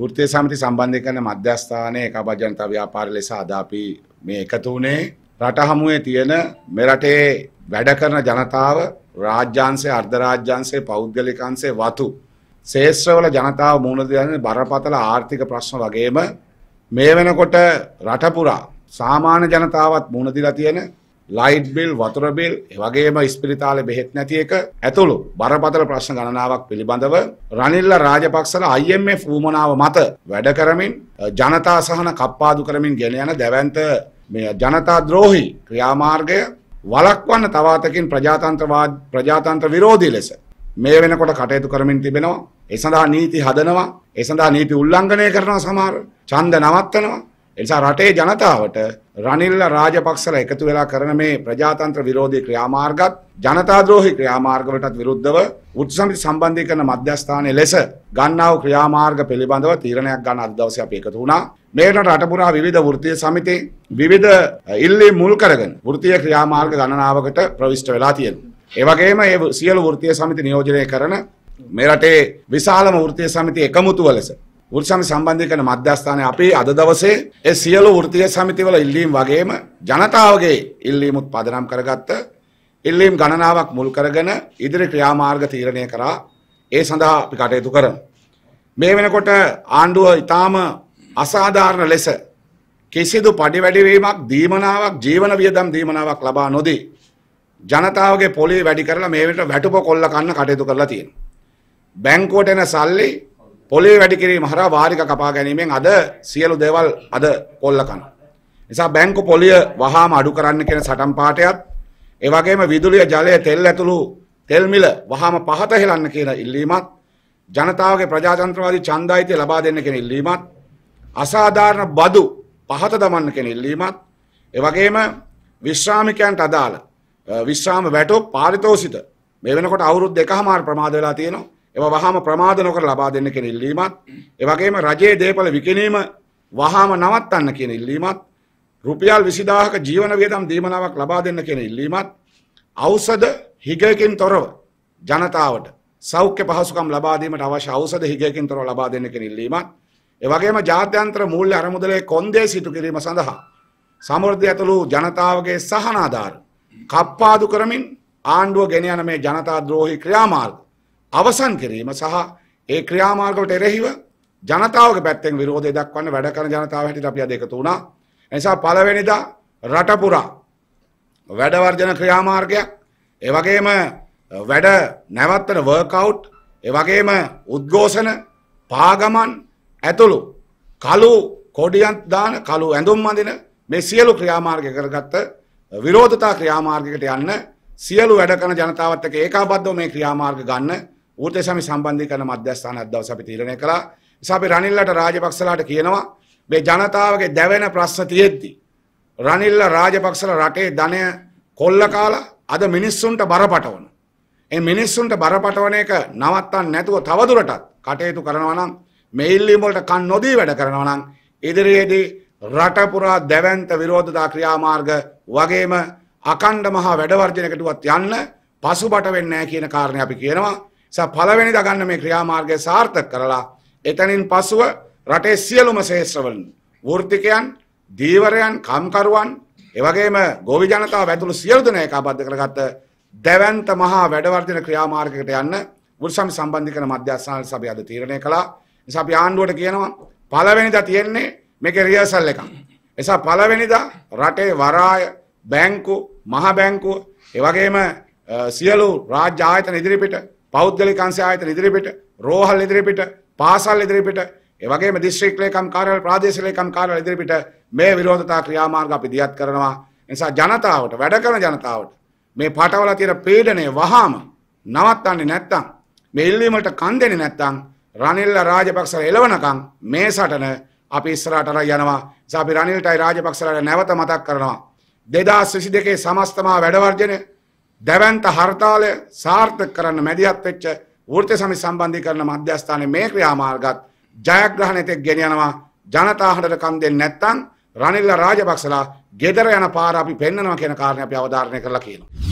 ෘතිය සමති සම්බන්ධය කරන මධ්‍යස්ථානය එකපජනත ව්‍යාපාර ලෙස අදාපි මේ එකතු වුණේ රට හමුවේ තියෙන මෙරටේ වැඩ කරන ජනතාව රාජ්‍යන්සේ අර්ධරාජ්‍යන්සේ පෞද්ගලිකන්සේ වතු ශේෂත්‍රවල ජනතාව මූුණදයන බරපතල ආර්ථික ප්‍රශ්න වගේම මේ වෙනකොට රටපුරා සාමාන්‍ය ජනතාවත් මුණදිලා තියෙන ලයිට් බිල් වතුර බිල් වගේම ඉස්පිරිතාලේ බෙහෙත් නැති එක ඇතුළු බරපතල ප්‍රශ්න ගණනාවක් පිළිබඳව රනිල්ල රාජපක්ෂල IMF වුමනාව මත වැඩ කරමින් ජනතා සහන කප්පාදු කරමින් ගෙන යන දැවැන්ත මේ ජනතා ද්‍රෝහි ක්‍රියාමාර්ගය වලක්වන්න තවාතකින් ප්‍රජාතන්ත්‍රවාද ප්‍රජාතන්ත්‍ර විරෝධී ලෙස මේ වෙනකොට කටයුතු කරමින් තිබෙනවා ඒ සඳහා නීති හදනවා ඒ සඳහා නීති උල්ලංඝනය කරනවා සමහර ඡන්ද නවත්තනවා එනිසා රටේ ජනතාවට රනිල්ල රාජපක්ෂල එකතු වෙලා කරන මේ ප්‍රජාතන්ත්‍ර විරෝධී ක්‍රියාමාර්ගත් ජනතාද්‍රෝහි ක්‍රියාමාර්ගවලටත් විරුද්ධව උත්සමිති සම්බන්ධී කරන මධ්‍යස්ථානයේ ලෙස ගන්නා වූ ක්‍රියාමාර්ග පිළිබඳව තීරණයක් ගන්න අද දවසේ අපි එකතු වුණා. මේකට රටපුරා විවිධ වෘත්තීය සමිති විවිධ ඉල්ලීම් මුල් කරගෙන වෘත්තීය ක්‍රියාමාර්ග ගණනාවකට ප්‍රවිෂ්ඨ වෙලා තියෙනවා. ඒ වගේම මේ සියලු වෘත්තීය සමිති නියෝජනය කරන මේ රටේ විශාලම වෘත්තීය සමිති එකමුතුව ලෙස වෘත්සම සම්බන්ධය කරන මධ්‍යස්ථානය අපි අද දවසේ ඒ සියලු වෘත්තීය සමිතිවල ඉල්ලීම් වගේම ජනතාවගේ ඉල්ලීමුත් පදනම් කරගත්ත ඉල්ලීම් ගණනාවක් මුල් කරගෙන ඉදිරි ක්‍රියාමාර්ග තීරණය කරා ඒ සඳහා අපි කටයුතු කරමු. මේ වෙනකොට ආණ්ඩුව ඊටාම අසාධාරණ ලෙස කිසිදු පඩි වැඩිවීමක් දීමනාවක් ජීවන වියදම් දීමනාවක් ලබා නොදී ජනතාවගේ පොලේ වැඩි කරලා මේ වෙලට වැටුප කොල්ල කන්න කටයුතු කරලා තියෙනවා. බැංකුවට එන සල්ලි පොලේ වැඩි කිරීම හරහා වාරික කපා ගැනීමෙන් අද සියලු දේවල් අද කොල්ල කන. නිසා බැංකු පොලිය වහාම අඩු කරන්න කියන සටන් පාටයත් ඒ වගේම විදුලිය ජලය තෙල් ඇතුළු තෙල් මිල වහාම පහත හෙලන්න කියන ඉල්ලීමත් ජනතාවගේ ප්‍රජාතන්ත්‍රවාදී ඡන්දායිතය ලබා දෙන්න කියන ඉල්ලීමත් අසාධාරණ බදු පහත දමන්න කියන ඉල්ලීමත් ඒ වගේම විශ්‍රාමිකයන්ට අදාළ විශ්‍රාම වැටෝ පාරිතෝෂිත මේ වෙනකොට අවුරුදු දෙකහමාර ප්‍රමාද වෙලා තියෙනවා එම වහාම ප්‍රමාද නොකර ලබා දෙන්න කියන ඉල්ලීමත් ඒ වගේම රජයේ දේපල විකිණීම වහාම නවත්තන්න කියන ඉල්ලීමත් රුපියල් 20000ක ජීවන වියදම් දීමනාවක් ලබා දෙන්න කියන ඉල්ලීමත් ඖෂධ හිගයකින් තොරව ජනතාවට සෞඛ්‍ය පහසුකම් ලබා දීමට අවශ්‍ය ඖෂධ හිගයකින් තොරව ලබා දෙන්න කියන ඉල්ලීමත් ඒ වගේම ජාත්‍යන්තර මූල්‍ය අරමුදලේ කොන්දේසි ඉටු කිරීම සඳහා සමෘද්ධි ඇතුළු ජනතාවගේ සහනාධාර කප්පාදු කරමින් ආණ්ඩුව ගෙන යන මේ ජනතා ද්‍රෝහි ක්‍රියාමාර්ග අවසන් කිරීම සහ ඒ ක්‍රියාමාර්ගවලට එරෙහිව ජනතාවගේ පැත්තෙන් විරෝධය දක්වන්න වැඩ කරන ජනතාව හැටියට අපි අද එකතු වුණා. ඒ නිසා පළවෙනිදා රට පුරා වැඩ වර්ජන ක්‍රියාමාර්ගයක් ඒ වගේම වැඩ නැවත්තන වර්කවුට් ඒ වගේම උද්ඝෝෂණ පාගමන් ඇතුළු කළු කොඩියන් දාන කළු ඇඳුම් අඳින මේ සියලු ක්‍රියාමාර්ග කරගත්ත විරෝධතා ක්‍රියාමාර්ගයකට යන්න සියලු වැඩ කරන ජනතාවත් එක්ක ඒකාබද්ධව මේ ක්‍රියාමාර්ග ගන්න ඌර්තේ සමි සම්බන්ධී කරන මධ්‍යස්ථානයක් දවස අපි තීරණය කළා. නිසා අපි රනිල්ලට රාජපක්ෂලාට කියනවා මේ ජනතාවගේ දැවෙන ප්‍රශ්න තියෙද්දි රනිල්ල රාජපක්ෂලා රටේ ධනය කොල්ල කාලා අද මිනිස්සුන්ට බරපටවන. ඒ මිනිස්සුන්ට බරපටවන එක නවත්තන්න නැතුව තවදුරටත් කටයුතු කරනවා නම් මෙයිල්ලීම් වලට කන් නොදී වැඩ කරනවා නම් ඉදිරියේදී රට පුරා දැවැන්ත විරෝධතා ක්‍රියාමාර්ග වගේම අකණ්ඩ මහා වැඩවර්ජනයකටවත් යන්න පසුබට වෙන්නේ නැහැ කියන කාරණේ අපි කියනවා. ස පළවෙනි දගන්න මේ ක්‍රියාමාර්ගය සාර්ථක කරලා එතනින් පසුව රටේ සියලුම ශේෂ්‍රවලන් වෘර්තිකයන් දීවරයන් කම්කරුවන් එවගේම ගෝවි ජනතාව ඇතුළු සියලු දෙනා ඒකාබද්ධ කරගත්ත දැවැන්ත මහා වැඩවර්ධන ක්‍රියාමාර්ගයකට යන්න වෘසම් සම්බන්ධිකන මධ්‍යස්ථාන සභාව අද තීරණය කළා. නිසා අපි ආණ්ඩුවට කියනවා පළවෙනිදා තියෙන්නේ මේකේ රියර්සල් එකක්. නිසා පළවෙනිදා රටේ වරාය බැංකු මහ බැංකුව එවගේම සියලු රාජ්‍ය ආයතන ඉදිරිපිට පෞද්ගලික අංශ ආයතන ඉදිරිපිට, රෝහල් ඉදිරිපිට, පාසල් ඉදිරිපිට, ඒ වගේම දිස්ත්‍රික් ලේකම් කාර්යාලය, ප්‍රාදේශීය ලේකම් කාර්යාලය ඉදිරිපිට මේ විරෝධතා ක්‍රියාමාර්ග අපි දියත් කරනවා. ඒ නිසා ජනතාවට, වැඩ කරන ජනතාවට මේ පාටවල තියෙන පීඩනය වහාම නවත්තන්නේ නැත්තම් මේ ඉල්ලීමට කන් දෙන්නේ නැත්තම් රනිල්ල රාජපක්ෂලා එළවනකම් මේ සටන අපි ඉස්සරහට අර යනවා. නිසා අපි රනිල්ටයි රාජපක්ෂලාට නැවත මතක් කරනවා. 2022 සමස්තමා වැඩ වර්ජනය දැවන්ත හර්තාලය සාර්ථක කරන්න මැදිහත් වෙච්ච වෘත්ති සමි සම්බන්ධීකරණ මධ්‍යස්ථානයේ මේ ක්‍රියාමාර්ගත් ජයග්‍රහණයට ගෙන යනවා ජනතා හඬට කන් දෙන්නේ නැත්නම් රනිල්ල රාජපක්ෂලා gedara යන පාර අපි පෙන්නනවා කියන කාරණේ අපි අවධාරණය කරලා කියනවා